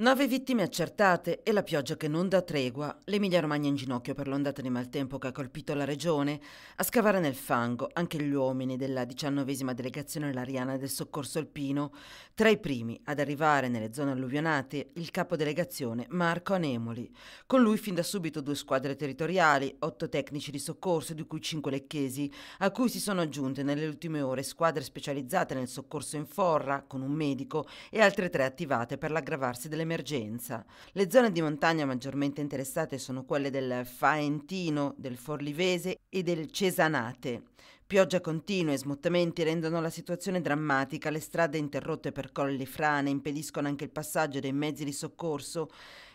Nove vittime accertate e la pioggia che non dà tregua, l'Emilia Romagna in ginocchio per l'ondata di maltempo che ha colpito la regione, a scavare nel fango anche gli uomini della diciannovesima delegazione lariana del soccorso alpino, tra i primi ad arrivare nelle zone alluvionate il capo delegazione Marco Anemoli, con lui fin da subito due squadre territoriali, otto tecnici di soccorso di cui cinque lecchesi, a cui si sono aggiunte nelle ultime ore squadre specializzate nel soccorso in forra con un medico e altre tre attivate per l'aggravarsi delle emergenza. Le zone di montagna maggiormente interessate sono quelle del Faentino, del Forlivese e del Cesanate. Pioggia continua e smottamenti rendono la situazione drammatica, le strade interrotte per colli e frane impediscono anche il passaggio dei mezzi di soccorso.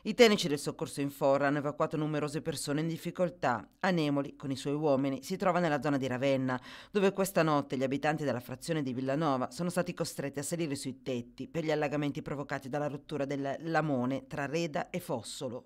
I tecnici del soccorso in Forra hanno evacuato numerose persone in difficoltà. Anemoli, con i suoi uomini, si trova nella zona di Ravenna, dove questa notte gli abitanti della frazione di Villanova sono stati costretti a salire sui tetti per gli allagamenti provocati dalla rottura del lamone tra Reda e Fossolo.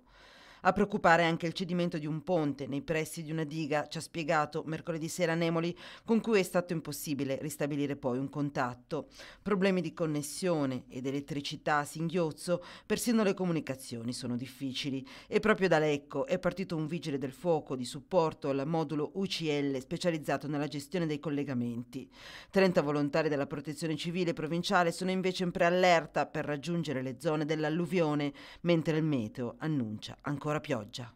A preoccupare anche il cedimento di un ponte nei pressi di una diga, ci ha spiegato mercoledì sera Nemoli, con cui è stato impossibile ristabilire poi un contatto. Problemi di connessione ed elettricità singhiozzo, persino le comunicazioni sono difficili. E proprio da Lecco è partito un vigile del fuoco di supporto al modulo UCL specializzato nella gestione dei collegamenti. 30 volontari della protezione civile provinciale sono invece in preallerta per raggiungere le zone dell'alluvione, mentre il meteo annuncia ancora ancora pioggia.